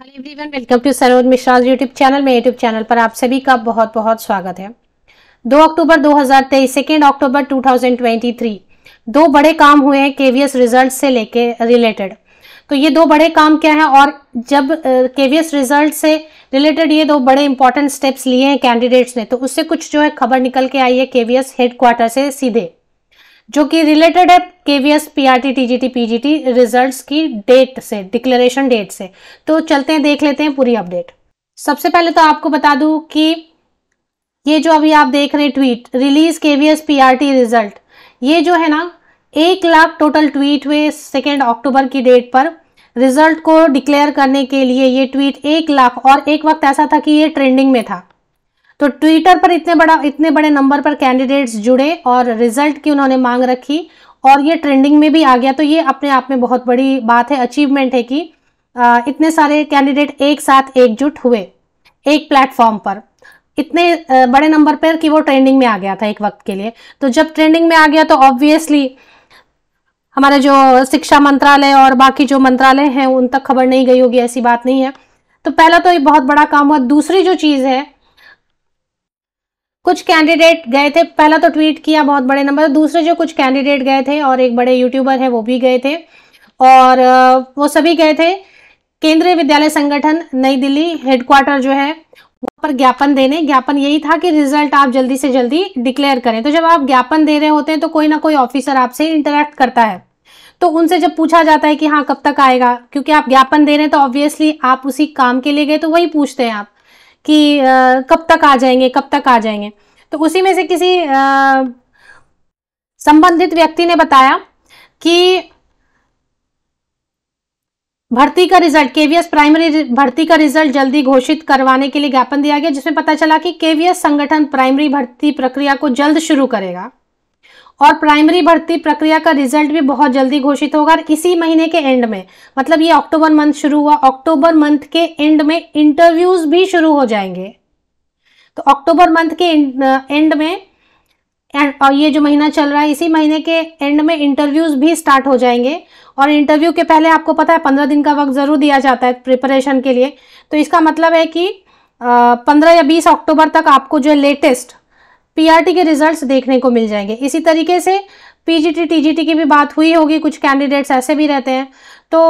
hello everyone welcome to Saroj Mishra YouTube channel में YouTube channel पर आप सभी का बहुत बहुत स्वागत है 2 अक्टूबर 2023 सेकेंड अक्टूबर 2023 दो बड़े काम हुए हैं केवीएस रिजल्ट से लेके रिलेटेड तो ये दो बड़े काम क्या है और जब केवीएस रिजल्ट से रिलेटेड ये दो बड़े इंपॉर्टेंट स्टेप्स लिए हैं कैंडिडेट्स ने तो उससे कुछ जो है खबर निकल के आई है केवीएस हेडक्वार्टर से सीधे जो कि रिलेटेड है KVS PRT TGT PGT results की डेट से डिक्लेरेशन डेट से तो चलते हैं देख लेते हैं पूरी अपडेट सबसे पहले तो आपको बता दू कि ये जो अभी आप देख रहे हैं tweet release KVS PRT result ये जो है ना एक लाख टोटल ट्वीट हुए सेकेंड अक्टूबर की डेट पर रिजल्ट को डिक्लेयर करने के लिए ये ट्वीट एक लाख और एक वक्त ऐसा था कि ये ट्रेंडिंग में था तो ट्विटर पर इतने बड़ा इतने बड़े नंबर पर कैंडिडेट्स जुड़े और रिजल्ट की उन्होंने मांग रखी और ये ट्रेंडिंग में भी आ गया तो ये अपने आप में बहुत बड़ी बात है अचीवमेंट है कि इतने सारे कैंडिडेट एक साथ एकजुट हुए एक प्लेटफॉर्म पर इतने बड़े नंबर पर कि वो ट्रेंडिंग में आ गया था एक वक्त के लिए तो जब ट्रेंडिंग में आ गया तो ऑब्वियसली हमारे जो शिक्षा मंत्रालय और बाकी जो मंत्रालय हैं उन तक खबर नहीं गई होगी ऐसी बात नहीं है तो पहला तो ये बहुत बड़ा काम हुआ दूसरी जो चीज़ है कुछ कैंडिडेट गए थे पहला तो ट्वीट किया बहुत बड़े नंबर दूसरे जो कुछ कैंडिडेट गए थे और एक बड़े यूट्यूबर है वो भी गए थे और वो सभी गए थे केंद्रीय विद्यालय संगठन नई दिल्ली हेडक्वार्टर जो है वहां पर ज्ञापन देने ज्ञापन यही था कि रिजल्ट आप जल्दी से जल्दी डिक्लेयर करें तो जब आप ज्ञापन दे रहे होते हैं तो कोई ना कोई ऑफिसर आपसे इंटरेक्ट करता है तो उनसे जब पूछा जाता है कि हाँ कब तक आएगा क्योंकि आप ज्ञापन दे रहे हैं तो ऑब्वियसली आप उसी काम के लिए गए तो वही पूछते हैं आप कि आ, कब तक आ जाएंगे कब तक आ जाएंगे तो उसी में से किसी संबंधित व्यक्ति ने बताया कि भर्ती का रिजल्ट केवीएस प्राइमरी भर्ती का रिजल्ट जल्दी घोषित करवाने के लिए ज्ञापन दिया गया जिसमें पता चला कि केवीएस संगठन प्राइमरी भर्ती प्रक्रिया को जल्द शुरू करेगा और प्राइमरी भर्ती प्रक्रिया का रिजल्ट भी बहुत जल्दी घोषित होगा और इसी महीने के एंड में मतलब ये अक्टूबर मंथ शुरू हुआ अक्टूबर मंथ के एंड में इंटरव्यूज भी शुरू हो जाएंगे तो अक्टूबर मंथ के एंड में और ये जो महीना चल रहा है इसी महीने के एंड में इंटरव्यूज भी स्टार्ट हो जाएंगे और इंटरव्यू के पहले आपको पता है पंद्रह दिन का वक्त ज़रूर दिया जाता है प्रिपरेशन के लिए तो इसका मतलब है कि पंद्रह या बीस अक्टूबर तक आपको जो लेटेस्ट पीआरटी के रिजल्ट्स देखने को मिल जाएंगे इसी तरीके से पीजीटी टीजीटी की भी बात हुई होगी कुछ कैंडिडेट्स ऐसे भी रहते हैं तो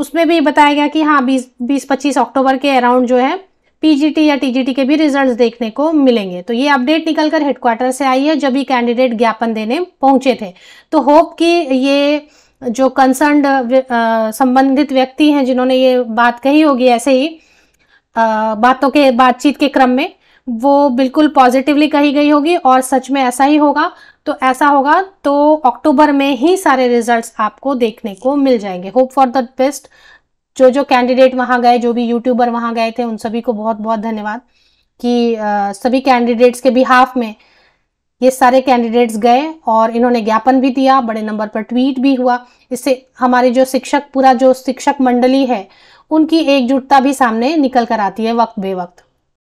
उसमें भी बताया गया कि हाँ बीस बीस पच्चीस अक्टूबर के अराउंड जो है पीजीटी या टीजीटी के भी रिजल्ट्स देखने को मिलेंगे तो ये अपडेट निकलकर हेडक्वार्टर से आई है जब ये कैंडिडेट ज्ञापन देने पहुंचे थे तो होप कि ये जो कंसर्न संबंधित व्यक्ति हैं जिन्होंने ये बात कही होगी ऐसे ही आ, बातों के बातचीत के क्रम में वो बिल्कुल पॉजिटिवली कही गई होगी और सच में ऐसा ही होगा तो ऐसा होगा तो अक्टूबर में ही सारे रिजल्ट्स आपको देखने को मिल जाएंगे होप फॉर द बेस्ट जो जो कैंडिडेट वहाँ गए जो भी यूट्यूबर वहाँ गए थे उन सभी को बहुत बहुत धन्यवाद कि आ, सभी कैंडिडेट्स के बिहाफ में ये सारे कैंडिडेट्स गए और इन्होंने ज्ञापन भी दिया बड़े नंबर पर ट्वीट भी हुआ इससे हमारे जो शिक्षक पूरा जो शिक्षक मंडली है उनकी एकजुटता भी सामने निकल कर आती है वक्त बेवक्त